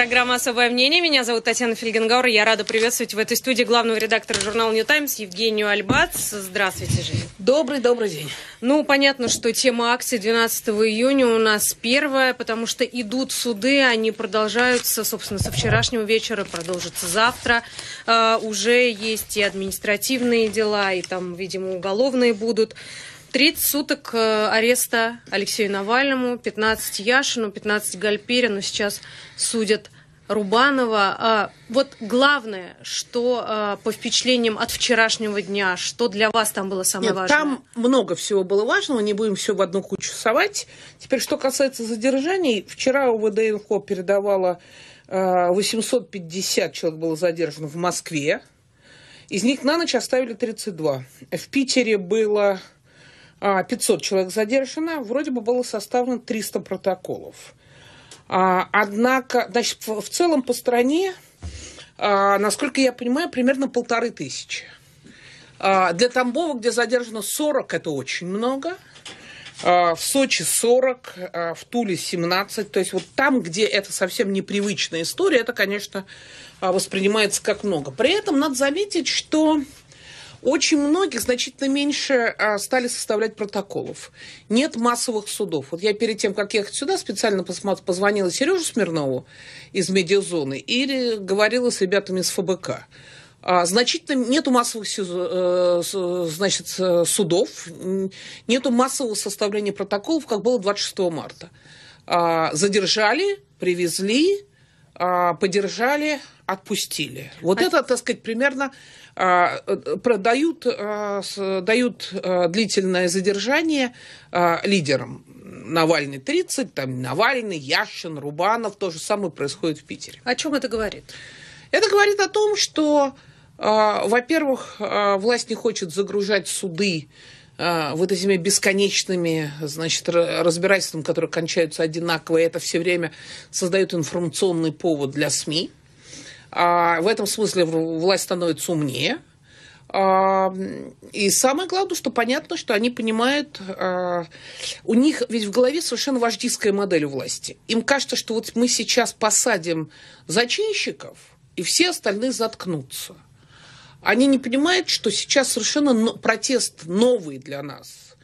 программа «Особое мнение». Меня зовут Татьяна Фельгенгауэр. Я рада приветствовать в этой студии главного редактора журнала New Times Евгению Альбац. Здравствуйте, Женя. Добрый-добрый день. Ну, понятно, что тема акции 12 июня у нас первая, потому что идут суды, они продолжаются, собственно, со вчерашнего вечера, продолжатся завтра. А, уже есть и административные дела, и там, видимо, уголовные будут. 30 суток э, ареста Алексею Навальному, 15 Яшину, 15 Гальперину. Сейчас судят Рубанова. А, вот главное, что э, по впечатлениям от вчерашнего дня, что для вас там было самое Нет, важное? Там много всего было важного, не будем все в одну кучу совать. Теперь, что касается задержаний, вчера УВД Инфо передавала 850 э, человек было задержано в Москве. Из них на ночь оставили 32. В Питере было 500 а, человек задержано, вроде бы было составлено 300 протоколов. А, однако, значит, в целом по стране, а, насколько я понимаю, примерно полторы тысячи. Для Тамбова, где задержано 40, это очень много. В Сочи 40, в Туле 17. То есть вот там, где это совсем непривычная история, это, конечно, воспринимается как много. При этом надо заметить, что очень многих значительно меньше а, стали составлять протоколов. Нет массовых судов. Вот я перед тем, как ехать сюда, специально позвонила Сережу Смирнову из медиазоны или говорила с ребятами из ФБК. А, значительно нету массовых э, значит, э, судов, нету массового составления протоколов, как было 26 марта. А, задержали, привезли, подержали, отпустили. Вот а... это, так сказать, примерно а, продают, а, дают а, длительное задержание лидерам. Навальный 30, там Навальный, Яшин, Рубанов, то же самое происходит в Питере. О чем это говорит? Это говорит о том, что, во-первых, власть не хочет загружать суды вот этими бесконечными, значит, разбирательствами, которые кончаются одинаково, и это все время создает информационный повод для СМИ. А, в этом смысле власть становится умнее. А, и самое главное, что понятно, что они понимают, а, у них ведь в голове совершенно вождистская модель власти. Им кажется, что вот мы сейчас посадим зачинщиков, и все остальные заткнутся. Они не понимают, что сейчас совершенно протест новый для нас.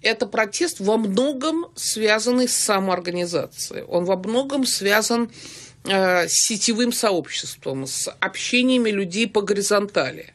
Это протест во многом связанный с самоорганизацией. Он во многом связан с с э, сетевым сообществом, с общениями людей по горизонтали.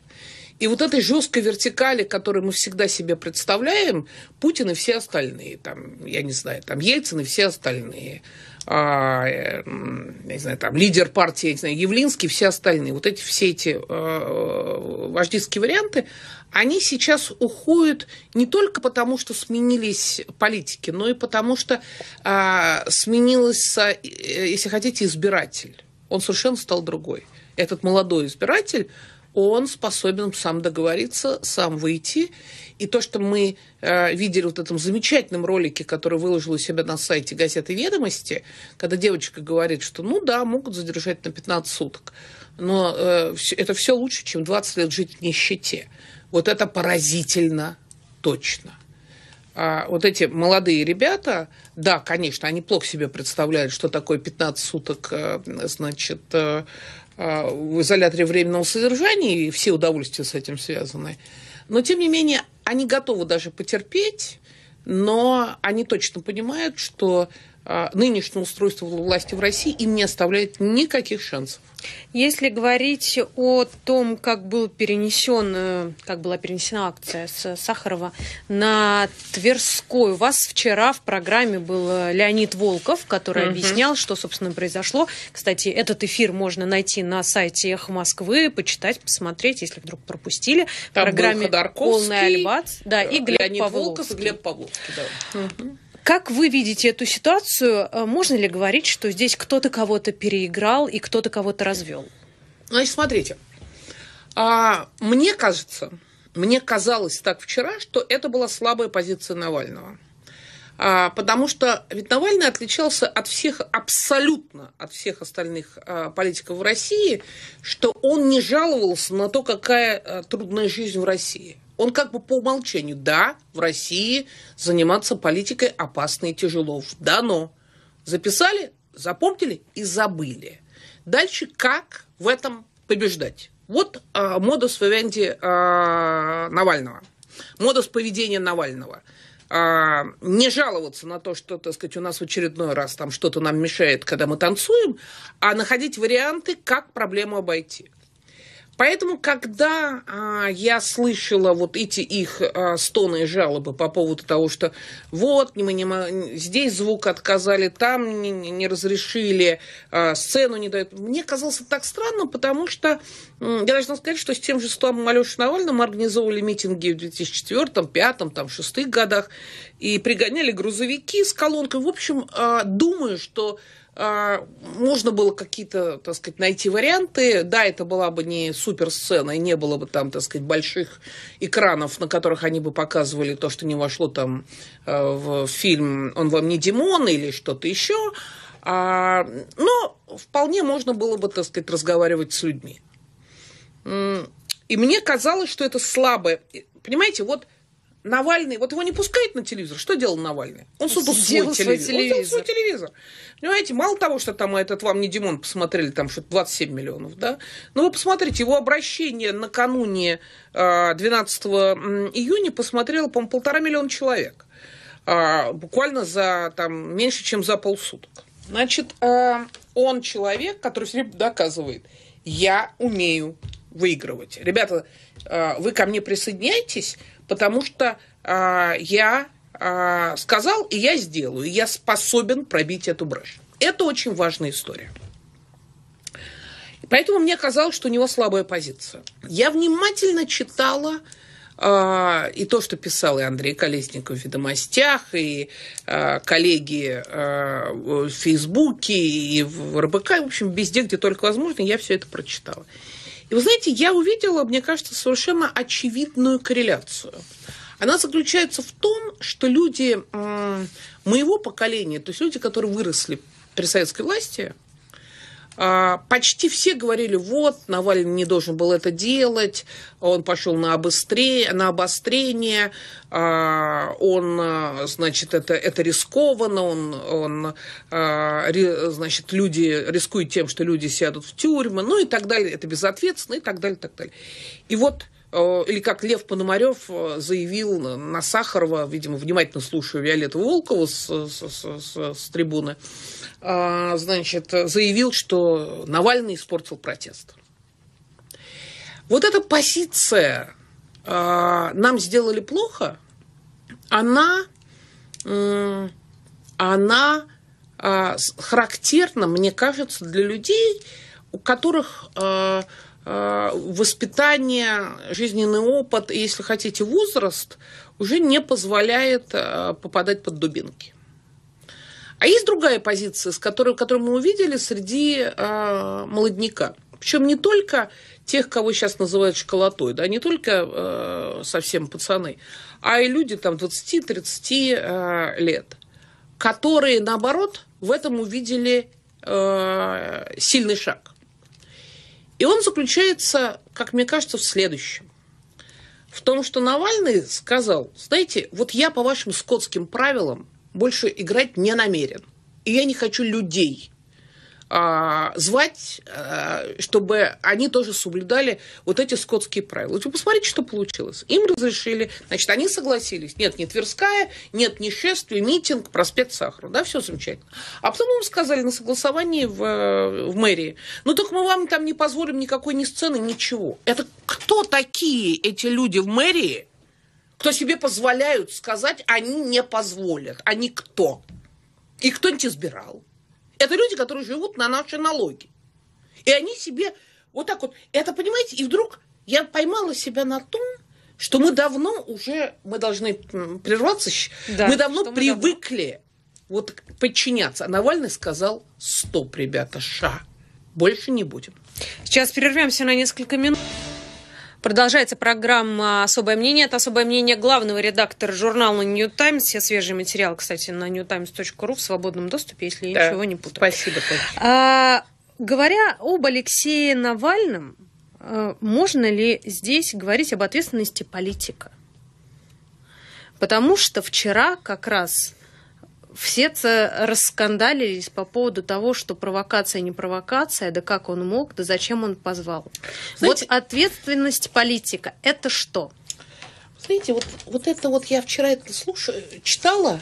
И вот этой жесткой вертикали, которую мы всегда себе представляем, Путин и все остальные, там, я не знаю, там Ельцин и все остальные – а, э, не знаю, там, лидер партии, не знаю, Явлинский, все остальные, вот эти, все эти э, э, вождистские варианты, они сейчас уходят не только потому, что сменились политики, но и потому, что а, э, сменился, если хотите, избиратель. Он совершенно стал другой. Этот молодой избиратель он способен сам договориться, сам выйти. И то, что мы э, видели вот в этом замечательном ролике, который выложил у себя на сайте газеты «Ведомости», когда девочка говорит, что ну да, могут задержать на 15 суток, но э, это все лучше, чем 20 лет жить в нищете. Вот это поразительно точно. А вот эти молодые ребята, да, конечно, они плохо себе представляют, что такое 15 суток, э, значит, э, а, в изоляторе временного содержания, и все удовольствия с этим связаны. Но, тем не менее, они готовы даже потерпеть, но они точно понимают, что а, нынешнего устройства власти в России им не оставляет никаких шансов. Если говорить о том, как, был перенесен, э, как была перенесена акция с Сахарова на Тверской, у вас вчера в программе был э, Леонид Волков, который угу. объяснял, что, собственно, произошло. Кстати, этот эфир можно найти на сайте «Эхо Москвы», почитать, посмотреть, если вдруг пропустили. Там программе был «Полный альбац». Да, и э, Глеб Леонид Павловский. Волков и Глеб Павловский, да. Угу. Как вы видите эту ситуацию? Э, можно ли говорить, что здесь кто-то кого-то переиграл и кто-то кого-то развел? Значит, смотрите. А, мне кажется, мне казалось так вчера, что это была слабая позиция Навального. А, потому что ведь Навальный отличался от всех, абсолютно от всех остальных а, политиков в России, что он не жаловался на то, какая а, трудная жизнь в России. Он как бы по умолчанию, да, в России заниматься политикой опасно и тяжело. Да, но Записали, запомнили и забыли. Дальше как в этом побеждать? Вот э, модус вивенди э, а, Навального. Модус поведения Навального а, не жаловаться на то, что, так сказать, у нас в очередной раз там что-то нам мешает, когда мы танцуем, а находить варианты, как проблему обойти. Поэтому, когда а, я слышала вот эти их а, стоны и жалобы по поводу того, что вот, мы не, здесь звук отказали, там не, не разрешили, а, сцену не дают, мне казалось это так странно, потому что я должна сказать, что с тем же Славом Алешей Навальным организовывали митинги в 2004, 2005, там, 2006 годах и пригоняли грузовики с колонкой. В общем, а, думаю, что а, можно было какие-то, так сказать, найти варианты. Да, это была бы не суперсцена и не было бы там, так сказать, больших экранов, на которых они бы показывали то, что не вошло там э, в фильм «Он вам не Димон» или что-то еще. А, но вполне можно было бы, так сказать, разговаривать с людьми. И мне казалось, что это слабое. Понимаете, вот Навальный, вот его не пускает на телевизор. Что делал Навальный? Он создал свой, свой телевизор. телевизор. Он свой телевизор. Понимаете, мало того, что там этот вам не Димон посмотрели, там что-то 27 миллионов, да? Но вы посмотрите, его обращение накануне 12 а, июня посмотрело, по-моему, полтора миллиона человек. А, буквально за там меньше, чем за полсуток. Значит, а, он человек, который все время доказывает, я умею выигрывать. Ребята, вы ко мне присоединяйтесь, потому что э, я э, сказал, и я сделаю, и я способен пробить эту брешь. Это очень важная история. Поэтому мне казалось, что у него слабая позиция. Я внимательно читала э, и то, что писал и Андрей Колесников в «Ведомостях», и э, коллеги э, в Фейсбуке, и в РБК, в общем, везде, где только возможно, я все это прочитала. И вы знаете, я увидела, мне кажется, совершенно очевидную корреляцию. Она заключается в том, что люди моего поколения, то есть люди, которые выросли при советской власти, а, почти все говорили, вот, Навальный не должен был это делать, он пошел на, обостре, на обострение, а, он, а, значит, это, это рискованно, он, он, значит, люди рискуют тем, что люди сядут в тюрьмы, ну и так далее, это безответственно и так далее, и так далее. И вот или как Лев Пономарев заявил на Сахарова, видимо, внимательно слушая Виолетту Волкову с, с, с, с, с трибуны, а, значит, заявил, что Навальный испортил протест. Вот эта позиция а, «нам сделали плохо», она, она а, характерна, мне кажется, для людей, у которых воспитание, жизненный опыт и, если хотите, возраст уже не позволяет попадать под дубинки. А есть другая позиция, с которой, которую мы увидели среди э, молодняка. Причем не только тех, кого сейчас называют школотой, да, не только э, совсем пацаны, а и люди там 20-30 э, а, лет, которые, наоборот, в этом увидели э, сильный шаг. И он заключается, как мне кажется, в следующем. В том, что Навальный сказал, знаете, вот я по вашим скотским правилам больше играть не намерен. И я не хочу людей а, звать, а, чтобы они тоже соблюдали вот эти скотские правила. Вы типа, посмотрите, что получилось. Им разрешили, значит, они согласились. Нет, не Тверская, нет, не шествие, митинг, проспект Сахара. Да, все замечательно. А потом вам сказали на согласовании в, в мэрии, ну только мы вам там не позволим никакой ни сцены, ничего. Это кто такие эти люди в мэрии, кто себе позволяют сказать, они не позволят. Они «А кто? И кто-нибудь избирал. Это люди, которые живут на наши налоги. И они себе вот так вот. Это, понимаете, и вдруг я поймала себя на том, что мы давно уже, мы должны прерваться, да, мы давно мы привыкли давно. вот подчиняться. А Навальный сказал, стоп, ребята, ша, больше не будем. Сейчас перервемся на несколько минут. Продолжается программа «Особое мнение». Это «Особое мнение» главного редактора журнала «Нью Таймс». Все свежие материалы, кстати, на newtimes.ru в свободном доступе, если да. я ничего не путаю. Спасибо. А, говоря об Алексее Навальном, э, можно ли здесь говорить об ответственности политика? Потому что вчера как раз все это раскандалились по поводу того, что провокация не провокация, да как он мог, да зачем он позвал. Знаете, вот ответственность политика – это что? Знаете, вот, вот это вот я вчера это слушаю, читала,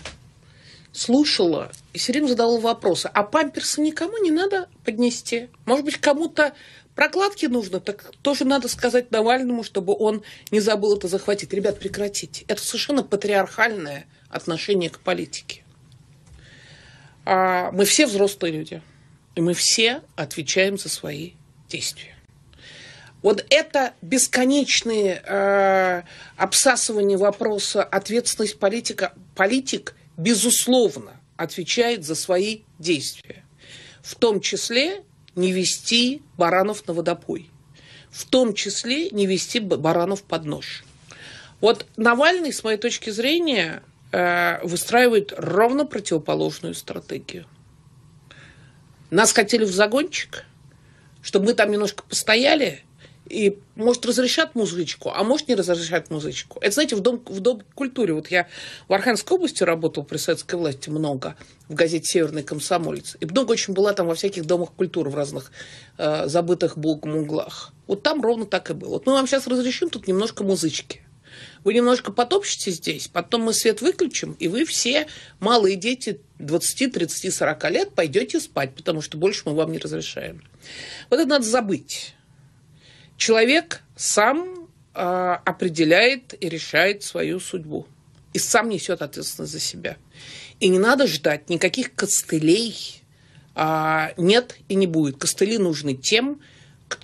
слушала, и все время задавала вопросы. А памперсы никому не надо поднести? Может быть, кому-то прокладки нужно? Так тоже надо сказать Навальному, чтобы он не забыл это захватить. Ребят, прекратите. Это совершенно патриархальное отношение к политике. А мы все взрослые люди. И мы все отвечаем за свои действия. Вот это бесконечное э, а, обсасывание вопроса ответственность политика. Политик, безусловно, отвечает за свои действия. В том числе не вести баранов на водопой. В том числе не вести баранов под нож. Вот Навальный, с моей точки зрения, Э, выстраивает ровно противоположную стратегию. Нас хотели в загончик, чтобы мы там немножко постояли, и, может, разрешат музычку, а может, не разрешат музычку. Это, знаете, в дом, в дом культуре. Вот я в Архангельской области работал при советской власти много, в газете «Северный комсомолец». И много очень была там во всяких домах культуры в разных э, забытых богом углах. Вот там ровно так и было. Вот мы вам сейчас разрешим тут немножко музычки – вы немножко потопчете здесь, потом мы свет выключим, и вы все, малые дети 20, 30, 40 лет, пойдете спать, потому что больше мы вам не разрешаем. Вот это надо забыть. Человек сам э, определяет и решает свою судьбу. И сам несет ответственность за себя. И не надо ждать никаких костылей. А, нет и не будет. Костыли нужны тем,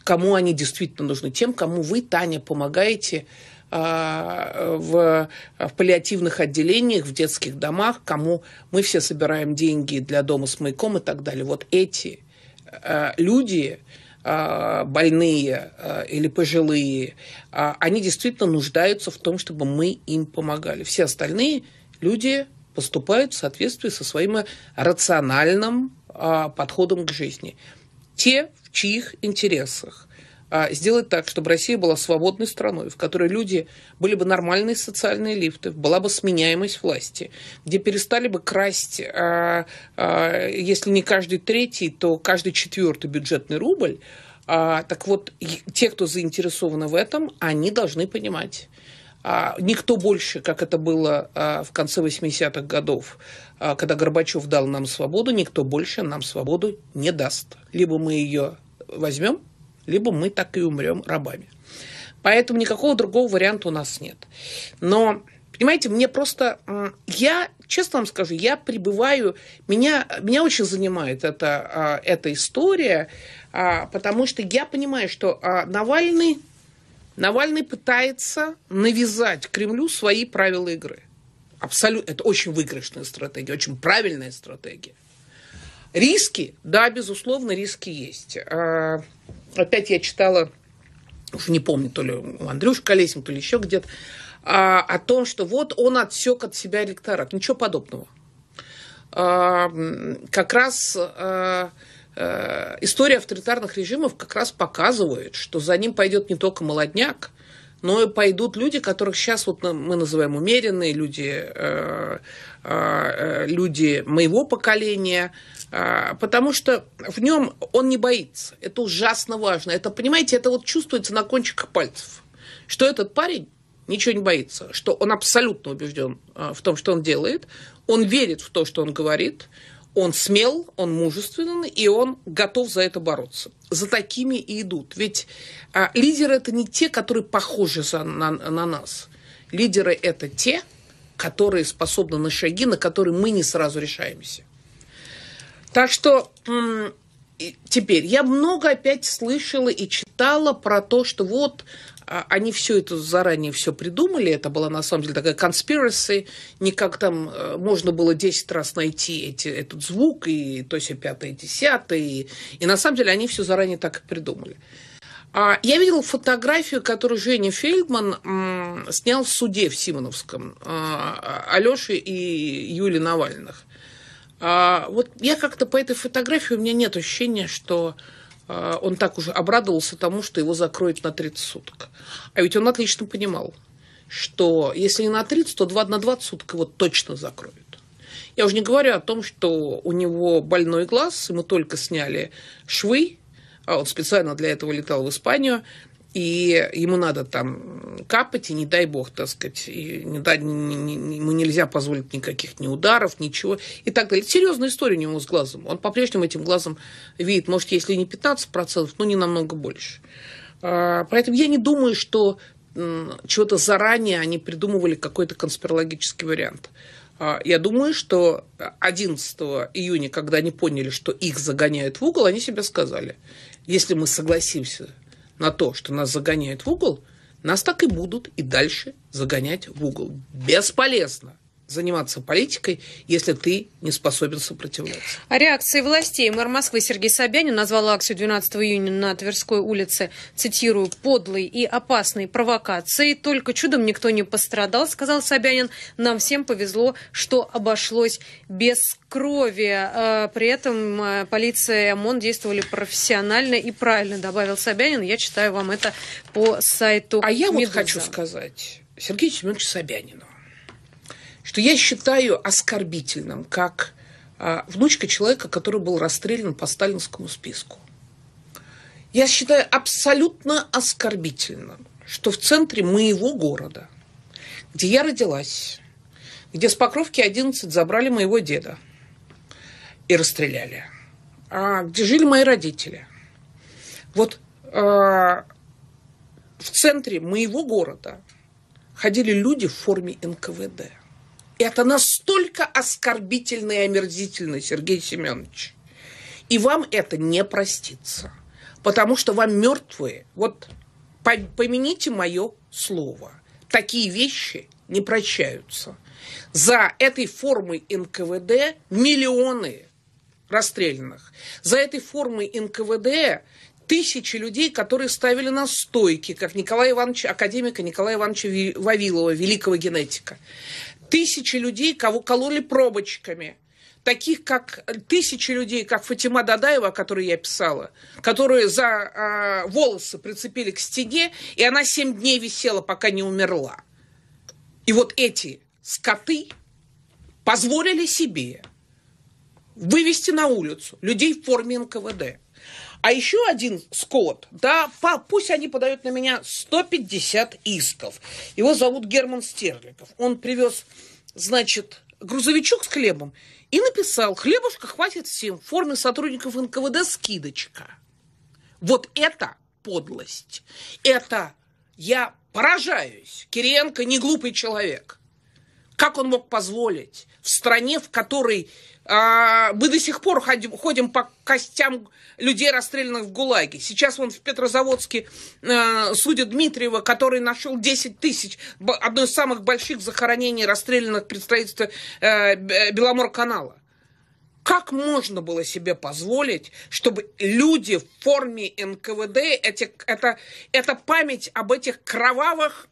кому они действительно нужны. Тем, кому вы, Таня, помогаете а, в, в паллиативных отделениях, в детских домах, кому мы все собираем деньги для дома с маяком и так далее. Вот эти а, люди, а, больные или пожилые, они действительно нуждаются в том, чтобы мы им помогали. Все остальные люди поступают в соответствии со своим рациональным подходом к жизни. Те, в чьих интересах а, сделать так, чтобы Россия была свободной страной, в которой люди были бы нормальные социальные лифты, была бы сменяемость власти, где перестали бы красть, а, а, если не каждый третий, то каждый четвертый бюджетный рубль. Так вот, те, кто заинтересованы в этом, они должны понимать. Никто больше, как это было в конце 80-х годов, когда Горбачев дал нам свободу, никто больше нам свободу не даст. Либо мы ее возьмем, либо мы так и умрем рабами. Поэтому никакого другого варианта у нас нет. Но, понимаете, мне просто... Я, честно вам скажу, я пребываю... Меня, меня очень занимает эта, эта история, а, потому что я понимаю, что а, Навальный... Навальный пытается навязать Кремлю свои правила игры. Абсолютно. Это очень выигрышная стратегия, очень правильная стратегия. Риски, да, безусловно, риски есть. А, опять я читала, уже не помню, то ли у Андрюши Колесин, то ли еще где-то, а, о том, что вот он отсек от себя электорат. Ничего подобного. А, как раз а, а, история авторитарных режимов как раз показывает, что за ним пойдет не только молодняк, но и пойдут люди, которых сейчас вот мы называем умеренные люди, э, э, э, люди моего поколения, а, потому что в нем он не боится. Это ужасно важно. Это, понимаете, это вот чувствуется на кончиках пальцев, что этот парень ничего не боится, что он абсолютно убежден а, в том, что он делает, он верит в то, что он говорит, он смел, он мужественен, и он готов за это бороться. За такими и идут. Ведь а, лидеры это не те, которые похожи за, на, на нас. Лидеры это те, которые способны на шаги, на которые мы не сразу решаемся. Так что теперь я много опять слышала и читала про то, что вот а, они все это заранее все придумали, это была на самом деле такая конспираси, никак там э, можно было 10 раз найти эти, этот звук, и то есть и и десятое, и, и на самом деле они все заранее так и придумали. А Я видела фотографию, которую Женя Фельдман снял в суде в Симоновском а, а, Алёши и Юли Навальных. А, вот я как-то по этой фотографии, у меня нет ощущения, что а, он так уже обрадовался тому, что его закроют на 30 суток. А ведь он отлично понимал, что если не на 30, то 2, на 20 суток его точно закроют. Я уже не говорю о том, что у него больной глаз, ему только сняли швы, а он специально для этого летал в Испанию, и ему надо там капать, и не дай бог, так сказать, и не да, не, не, ему нельзя позволить никаких ни ударов, ничего и так далее. Серьезная история у него с глазом. Он по-прежнему этим глазом видит, может, если не 15%, но ну, не намного больше. А, поэтому я не думаю, что чего-то заранее они придумывали какой-то конспирологический вариант. А, я думаю, что 11 июня, когда они поняли, что их загоняют в угол, они себе сказали, если мы согласимся на то, что нас загоняют в угол, нас так и будут и дальше загонять в угол. Бесполезно заниматься политикой, если ты не способен сопротивляться. О реакции властей мэр Москвы Сергей Собянин назвал акцию 12 июня на Тверской улице, цитирую, «подлой и опасной провокацией». Только чудом никто не пострадал, сказал Собянин. Нам всем повезло, что обошлось без крови. А, при этом а, полиция и ОМОН действовали профессионально и правильно, добавил Собянин. Я читаю вам это по сайту А я Медуза. вот хочу сказать Сергею Семеновичу Собянину что я считаю оскорбительным, как а, внучка человека, который был расстрелян по сталинскому списку. Я считаю абсолютно оскорбительным, что в центре моего города, где я родилась, где с Покровки 11 забрали моего деда и расстреляли, а где жили мои родители. Вот э, в центре моего города ходили люди в форме НКВД. Это настолько оскорбительно и омерзительно, Сергей Семенович. И вам это не простится. Потому что вам мертвые, вот помяните мое слово, такие вещи не прощаются. За этой формой НКВД миллионы расстрелянных. За этой формой НКВД тысячи людей, которые ставили на стойки, как Николай Иванович, академика Николая Ивановича Вавилова, великого генетика. Тысячи людей, кого кололи пробочками. Таких, как э, тысячи людей, как Фатима Дадаева, о которой я писала, которую за э, волосы прицепили к стене, и она семь дней висела, пока не умерла. И вот эти скоты позволили себе вывести на улицу людей в форме НКВД – а еще один скот, да, пусть они подают на меня 150 исков. Его зовут Герман Стерликов. Он привез, значит, грузовичок с хлебом и написал, хлебушка хватит всем, в форме сотрудников НКВД скидочка. Вот это подлость. Это я поражаюсь. Кириенко не глупый человек. Как он мог позволить в стране, в которой а, мы до сих пор ходим, ходим по костям людей, расстрелянных в ГУЛАГе. Сейчас он в Петрозаводске а, судят Дмитриева, который нашел 10 тысяч, одно из самых больших захоронений расстрелянных представителей а, Беломор-канала. Как можно было себе позволить, чтобы люди в форме НКВД, эти, это, это память об этих кровавых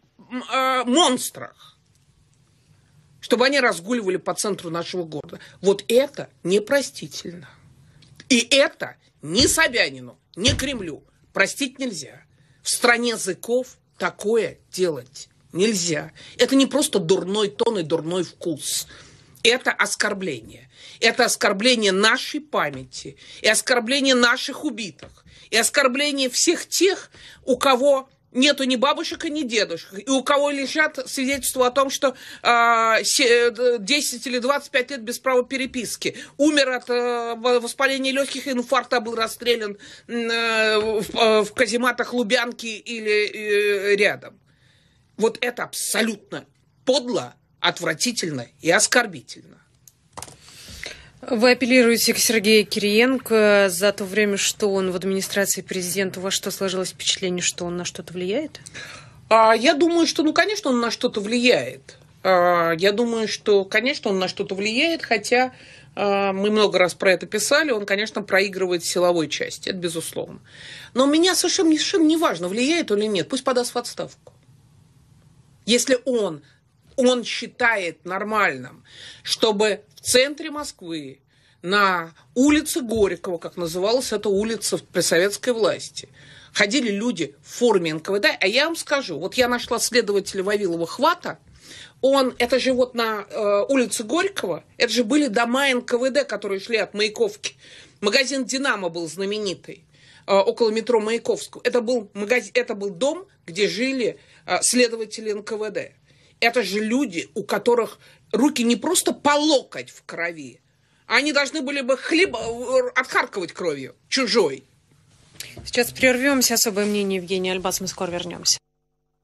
э, монстрах, чтобы они разгуливали по центру нашего города. Вот это непростительно. И это ни Собянину, ни Кремлю простить нельзя. В стране языков такое делать нельзя. Это не просто дурной тон и дурной вкус. Это оскорбление. Это оскорбление нашей памяти и оскорбление наших убитых. И оскорбление всех тех, у кого нету ни бабушек и ни дедушек. И у кого лежат свидетельства о том, что а, э, 10 или 25 лет без права переписки. Умер от э, воспаления легких, инфаркта, был расстрелян э, в, э, в казематах Лубянки или э, рядом. Вот это абсолютно подло, отвратительно и оскорбительно. Вы апеллируете к Сергею Кириенко за то время, что он в администрации президента. У вас что сложилось впечатление, что он на что-то влияет? А, я думаю, что, ну, конечно, он на что-то влияет. А, я думаю, что, конечно, он на что-то влияет, хотя а, мы много раз про это писали, он, конечно, проигрывает силовой части, это безусловно. Но меня совершенно, совершенно не важно, влияет он или нет, пусть подаст в отставку. Если он он считает нормальным, чтобы центре Москвы, на улице Горького, как называлась эта улица при советской власти, ходили люди в форме НКВД, а я вам скажу, вот я нашла следователя Вавилова Хвата, он, это же вот на э, улице Горького, это же были дома НКВД, которые шли от Маяковки. Магазин «Динамо» был знаменитый, э, около метро Маяковского. Это был, магаз... это был дом, где жили э, следователи НКВД. Это же люди, у которых руки не просто по локоть в крови, они должны были бы хлеб э, отхаркивать кровью чужой. Сейчас прервемся. Особое мнение Евгения Альбас, Мы скоро вернемся.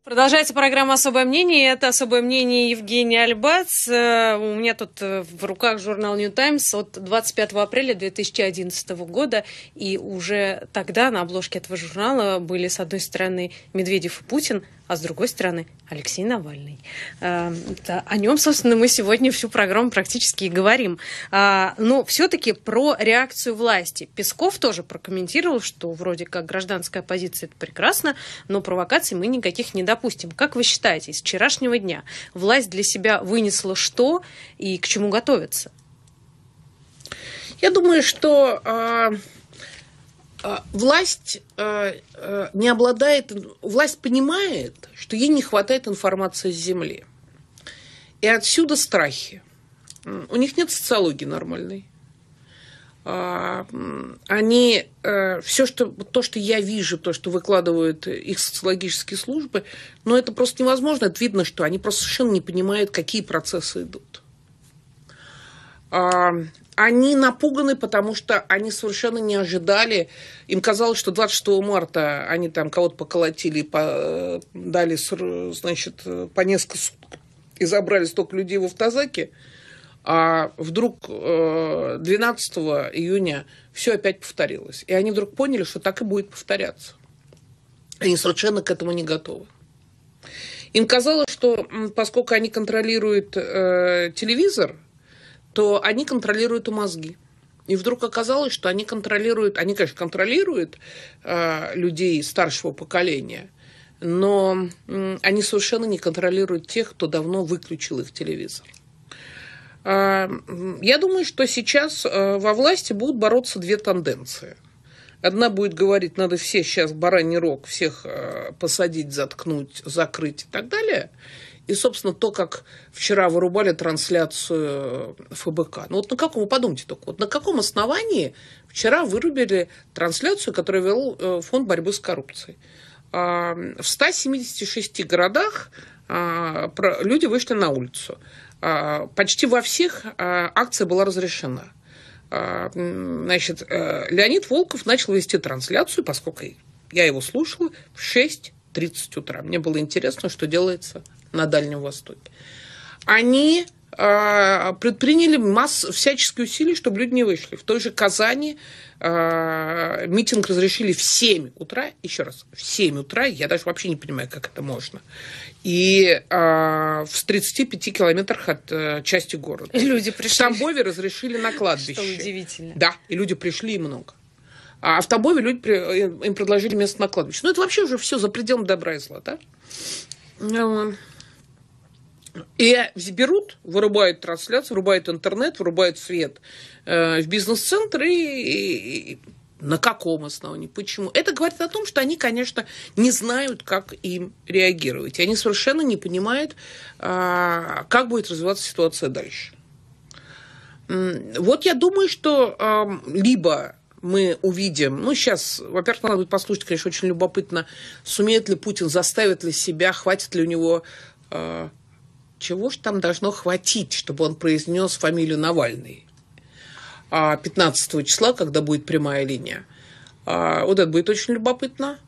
Продолжается программа «Особое мнение». Это «Особое мнение» Евгения Альбац. Э, у меня тут э, в руках журнал New Times от 25 апреля 2011 года. И уже тогда на обложке этого журнала были, с одной стороны, Медведев и Путин, а с другой стороны Алексей Навальный. Э, о нем, собственно, мы сегодня всю программу практически и говорим. А, но все-таки про реакцию власти. Песков тоже прокомментировал, что вроде как гражданская оппозиция это прекрасно, но провокаций мы никаких не допустим. Как вы считаете, из вчерашнего дня власть для себя вынесла что и к чему готовится? Я думаю, что а, Э, власть э, э, не обладает, власть понимает, что ей не хватает информации с земли. И отсюда страхи. У них нет социологии нормальной. А, они все, что, то, что я вижу, то, что выкладывают их социологические службы, но это просто невозможно. Это видно, что они просто совершенно не понимают, какие процессы идут. А, они напуганы, потому что они совершенно не ожидали. Им казалось, что 26 марта они там кого-то поколотили, по, дали, значит, по несколько суток и забрали столько людей в автозаке. А вдруг 12 э, июня все опять повторилось. И они вдруг поняли, что так и будет повторяться. Они совершенно к этому не готовы. Им казалось, что поскольку они контролируют э, телевизор, то они контролируют и мозги. И вдруг оказалось, что они контролируют, они, конечно, контролируют э, людей старшего поколения, но э, они совершенно не контролируют тех, кто давно выключил их телевизор. Э, я думаю, что сейчас э, во власти будут бороться две тенденции. Одна будет говорить, надо все сейчас бараний рог, всех э, посадить, заткнуть, закрыть и так далее – и, собственно, то, как вчера вырубали трансляцию э, ФБК. Ну вот на каком, вы подумайте только, вот на каком основании вчера вырубили трансляцию, которую вел э, Фонд борьбы с коррупцией? А, в 176 городах а, люди вышли на улицу. А, почти во всех акция была разрешена. Значит, э, Леонид Волков начал вести трансляцию, поскольку я его слушала, в 6 30 утра. Мне было интересно, что делается на Дальнем Востоке, они э, предприняли масс всяческих усилия, чтобы люди не вышли. В той же Казани э, митинг разрешили в 7 утра, еще раз, в 7 утра, я даже вообще не понимаю, как это можно. И э, в 35 километрах от э, части города. И люди пришли. В Тамбове разрешили на кладбище. Что удивительно. Да, и люди пришли, и много. А, а в Тамбове люди, им предложили место на кладбище. Ну, это вообще уже все за пределом добра и зла, да? Ну, и берут, вырубают трансляцию, вырубают интернет, вырубают свет э, в бизнес-центр и на каком основании, почему. Это говорит о том, что они, конечно, не знают, как им реагировать. И они совершенно не понимают, а, как будет развиваться ситуация дальше. Вот я думаю, что либо мы увидим, ну, сейчас, во-первых, надо будет послушать, конечно, очень любопытно, сумеет ли Путин, заставит ли себя, хватит ли у него а, чего же там должно хватить, чтобы он произнес фамилию Навальный А 15 числа, когда будет прямая линия. А, вот это будет очень любопытно,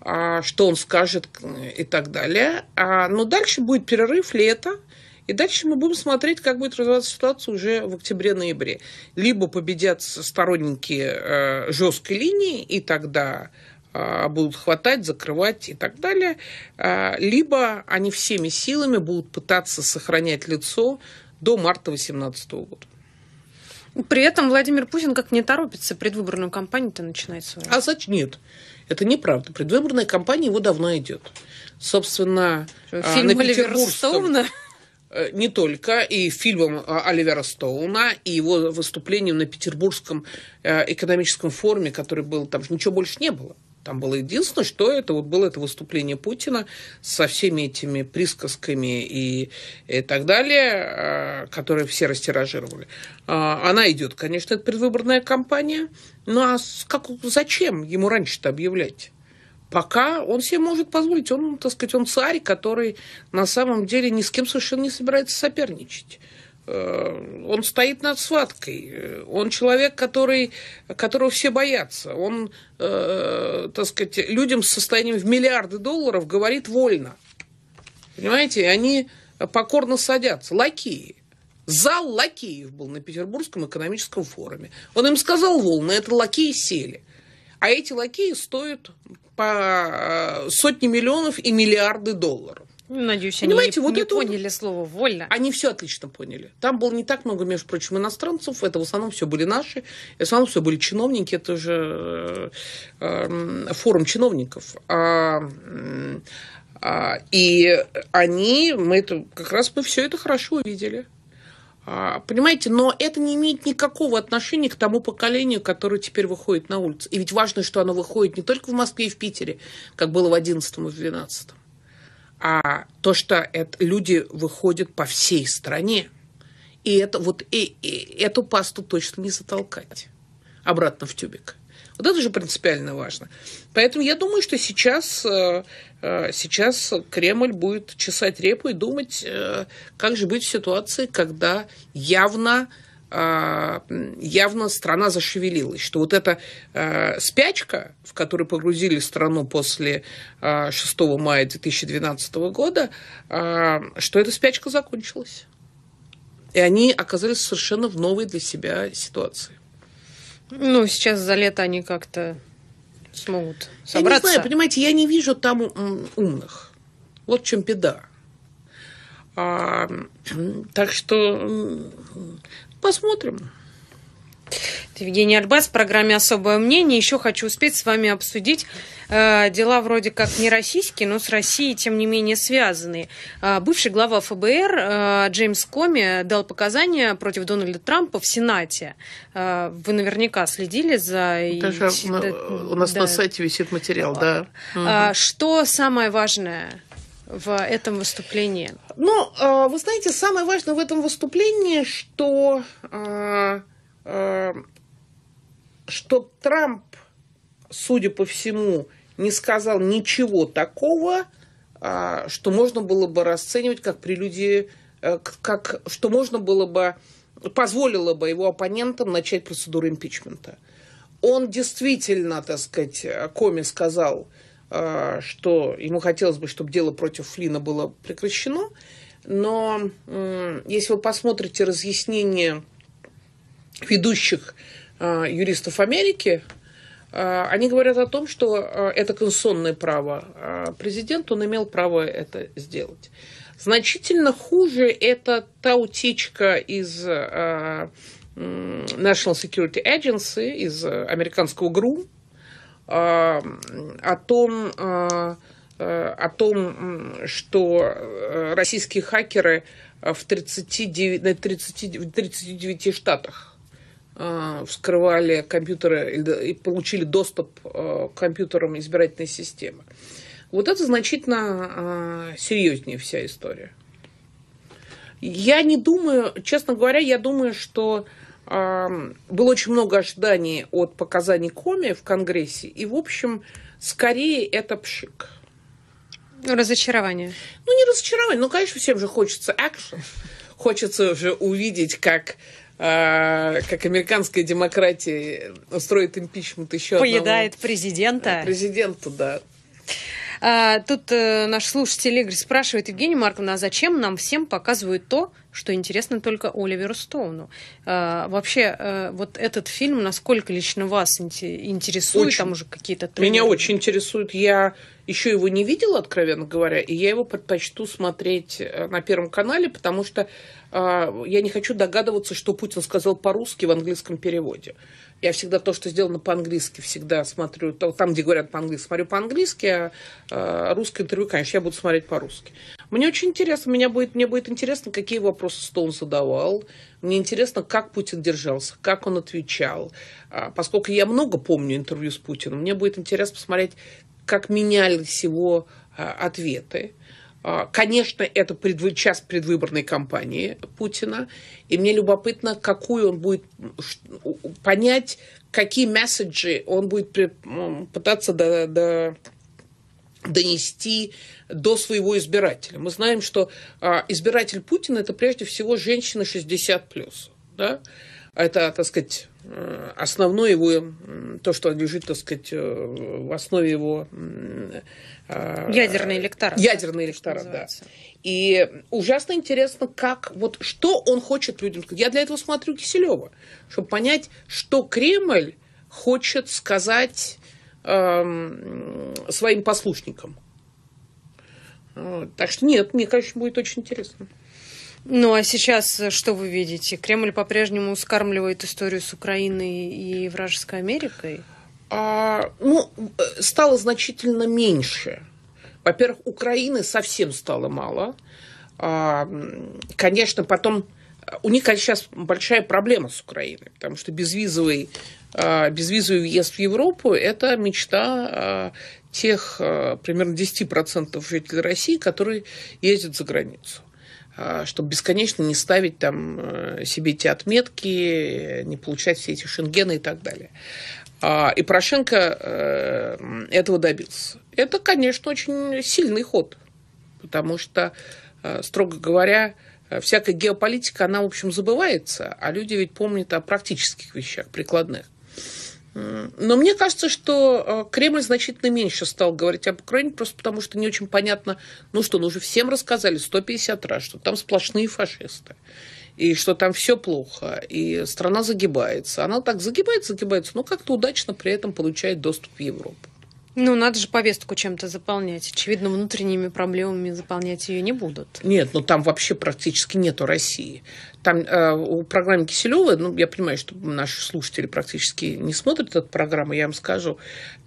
а, что он скажет и так далее. А, но дальше будет перерыв лето, и дальше мы будем смотреть, как будет развиваться ситуация уже в октябре-ноябре. Либо победят сторонники э, жесткой линии, и тогда а, будут хватать, закрывать и так далее, а, либо они всеми силами будут пытаться сохранять лицо до марта 2018 года. При этом Владимир Путин как не торопится, предвыборную кампанию-то начинает свою. А зачем? Нет, это неправда. Предвыборная кампания его давно идет. Собственно, а, Фильм на Петербургском... Э, не только, и фильмом Оливера Стоуна, и его выступлением на Петербургском э, экономическом форуме, который был, там ничего больше не было. Там было единственное, что это вот было это выступление Путина со всеми этими присказками и, и так далее, а, которые все растиражировали. А, она идет, конечно, это предвыборная кампания, но ну, а как, зачем ему раньше-то объявлять? Пока он себе может позволить, он, так сказать, он царь, который на самом деле ни с кем совершенно не собирается соперничать. Э, он стоит над схваткой. Э, он человек, который, которого все боятся. Он, э, так сказать, людям с состоянием в миллиарды долларов говорит вольно. Понимаете, они покорно садятся. Лакеи. Зал лакеев был на Петербургском экономическом форуме. Он им сказал волны, это лакеи сели. А эти лакеи стоят по э, сотни миллионов и миллиарды долларов. Надеюсь, Понимаете, они вот не это поняли вот... слово «вольно». Они все отлично поняли. Там было не так много, между прочим, иностранцев. Это в основном все были наши. В основном все были чиновники. Это же э, эм, форум чиновников. А, а, и они, мы это, как раз мы все это хорошо увидели. А, понимаете, но это не имеет никакого отношения к тому поколению, которое теперь выходит на улицу. И ведь важно, что оно выходит не только в Москве и в Питере, как было в 11 и в 12 а то, что это, люди выходят по всей стране, и это вот и, и эту пасту точно не затолкать обратно в тюбик. Вот это же принципиально важно. Поэтому я думаю, что сейчас, э, э, сейчас Кремль будет чесать репу и думать, э, как же быть в ситуации, когда явно Э, явно страна зашевелилась, что вот эта э, спячка, в которую погрузили страну после 6 э, мая 2012 года, что эта спячка закончилась. И они оказались совершенно в новой для себя ситуации. Ну, сейчас за лето они как-то смогут собраться. Я не знаю, понимаете, я не вижу там умных. Вот в чем беда. А, так что Посмотрим. Это Евгений Альбас в программе «Особое мнение». Еще хочу успеть с вами обсудить э, дела вроде как не российские, но с Россией, тем не менее, связанные. Э, бывший глава ФБР э, Джеймс Коми дал показания против Дональда Трампа в Сенате. Э, вы наверняка следили за... Даже ну, и, у нас да, на сайте висит материал, а, да. да. Угу. Что самое важное в этом выступлении? Ну, э, вы знаете, самое важное в этом выступлении, что, э, э, что Трамп, судя по всему, не сказал ничего такого, что можно было бы расценивать как прелюдии, как, что можно было бы, позволило бы его оппонентам начать процедуру импичмента. Он действительно, так сказать, Коми сказал – Э, что ему хотелось бы, чтобы дело против Флина было прекращено, но если вы посмотрите разъяснение ведущих э, юристов Америки, э, они говорят о том, что это конституционное право. Президент, он имел право это сделать. Значительно хуже это та утечка из National Security Agency, из американского ГРУ, Э, о том, э, э, о том, что российские хакеры в 39, на 30, в 39 штатах вскрывали компьютеры и получили доступ к компьютерам избирательной системы. Вот это значительно серьезнее вся история. Я не думаю, честно говоря, я думаю, что было очень много ожиданий от показаний Коми в Конгрессе, и, в общем, скорее это пшик. Ну, разочарование. Ну, не разочарование, но, ну, конечно, всем же хочется экшен. Хочется уже увидеть, как а, как американская демократия устроит импичмент еще Поедает одному. президента. Президенту, да. А, тут э, наш слушатель Игорь спрашивает Евгения Марковна, а зачем нам всем показывают то, что интересно только Оливеру Стоуну. А, вообще, а, вот этот фильм, насколько лично вас интересует, очень. там уже какие-то... Тренеры? Меня очень интересует. Я еще его не видела, откровенно говоря, и я его предпочту смотреть э, на Первом канале, потому что а, я не хочу догадываться, что Путин сказал по-русски в английском переводе. Я всегда то, что сделано по-английски, всегда смотрю, там, где говорят по-английски, смотрю по-английски, а, а русское интервью, конечно, я буду смотреть по-русски. Мне очень интересно, меня будет, мне будет интересно, какие вопросы Стоун задавал. Мне интересно, как Путин держался, как он отвечал. А, поскольку я много помню интервью с Путиным, мне будет интересно посмотреть, как менялись его а, ответы. А, конечно, это предвы... час предвыборной кампании Путина, и мне любопытно, какую он будет понять, какие месседжи он будет пытаться до, до, донести до своего избирателя. Мы знаем, что а, избиратель Путина это прежде всего женщина 60 плюс. Да? Это, так сказать, э, основное его, то, что лежит, так сказать, э, в основе его... Э, Ядерный электорат. Ядерный электорат, да. И ужасно интересно, как, вот что он хочет людям сказать. Я для этого смотрю Киселева, чтобы понять, что Кремль хочет сказать эм, своим послушникам. Так что нет, мне, конечно, будет очень интересно. Ну а сейчас э, что вы видите? Кремль по-прежнему скармливает историю с Украиной и вражеской Америкой? А, ну, э, стало значительно меньше. Во-первых, Украины совсем стало мало. А, конечно, потом э, у них, конечно, сейчас большая проблема с Украиной, потому что безвизовый, а, безвизовый въезд в Европу – это мечта а, тех примерно 10% жителей России, которые ездят за границу. А, чтобы бесконечно не ставить там э, себе эти отметки, не получать все эти шенгены и так далее. А, и Порошенко э, этого добился. Это, конечно, очень сильный ход, потому что, э, строго говоря, всякая геополитика, она, в общем, забывается, а люди ведь помнят о практических вещах, прикладных. Но мне кажется, что э, Кремль значительно меньше стал говорить об Украине, просто потому что не очень понятно, ну что, ну уже всем рассказали 150 раз, что там сплошные фашисты, и что там все плохо, и страна загибается. Она так загибается, загибается, но как-то удачно при этом получает доступ в Европу. Ну, надо же повестку чем-то заполнять. Очевидно, внутренними проблемами заполнять ее не будут. Нет, ну там вообще практически нету России. Там э, у программы Киселева, ну, я понимаю, что наши слушатели практически не смотрят эту программу, я вам скажу,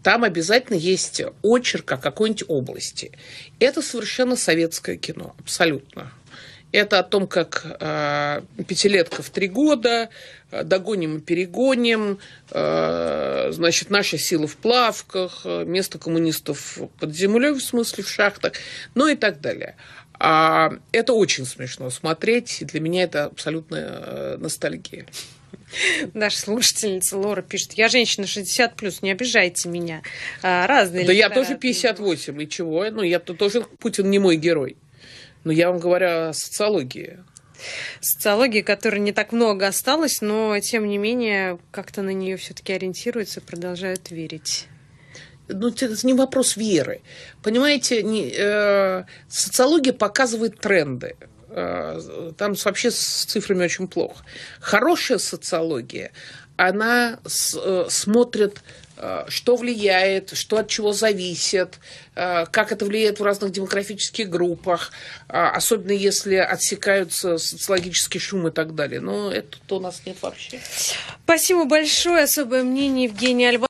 там обязательно есть очерк о какой-нибудь области. Это совершенно советское кино, абсолютно. Это о том, как э, пятилетка в три года, Э, догоним и перегоним, э, значит, наша сила в плавках, э, место коммунистов под землей, в смысле в шахтах, ну и так далее. А это очень смешно смотреть, для меня это абсолютная ностальгия. Наша слушательница Лора пишет, я женщина 60 плюс, не обижайте меня. А, разные. Да я тоже 58, и чего? Ну, я тоже Путин не мой герой. Но я вам говорю о социологии социологии, которой не так много осталось, но тем не менее как-то на нее все-таки ориентируются и продолжают верить. Ну, это не вопрос веры. Понимаете, не, э, социология показывает тренды э, там вообще с цифрами очень плохо. Хорошая социология, она с, э, смотрит, Э, что влияет, что от чего зависит, э, как это влияет в разных демографических группах, э, особенно если отсекаются социологические шумы и так далее. Но это у нас нет вообще. Спасибо большое. Особое мнение Евгения Альба.